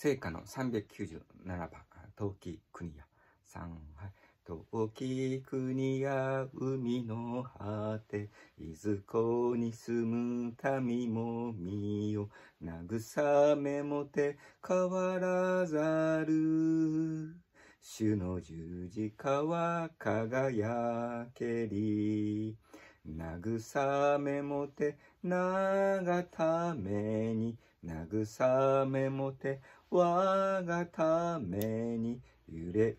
聖火の397番、き国や3、杯。遠き国や海の果て、いずこに住む民も見よ、慰めもて変わらざる。主の十字架は輝けり。慰めもてながために慰めもて我がために揺れ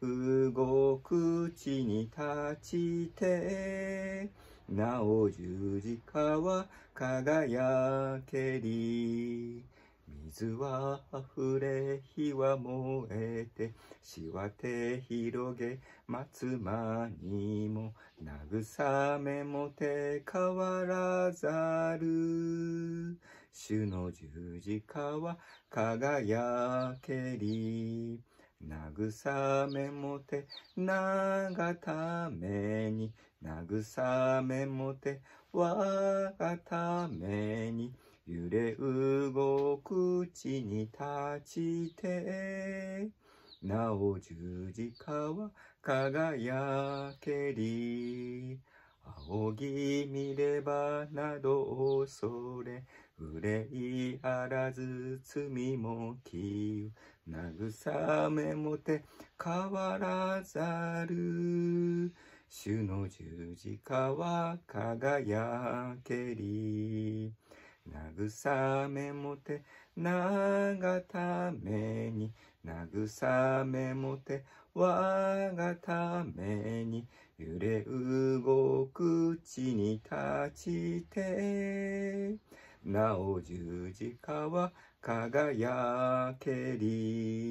動く地に立ちてなお十字架は輝けり水は溢れ火は燃えてしわて広げ松間にも慰めもて変わらざる主の十字架は輝けり慰めもて長ために慰めもてわがために揺れ動く地に立ちてなお十字架は輝けり仰ぎ見ればなど恐れ憂いあらず罪も消え、慰めもて変わらざる主の十字架は輝けり慰めもてながために慰めもて我がために揺れ動く地に立ちてなお十字架は輝けり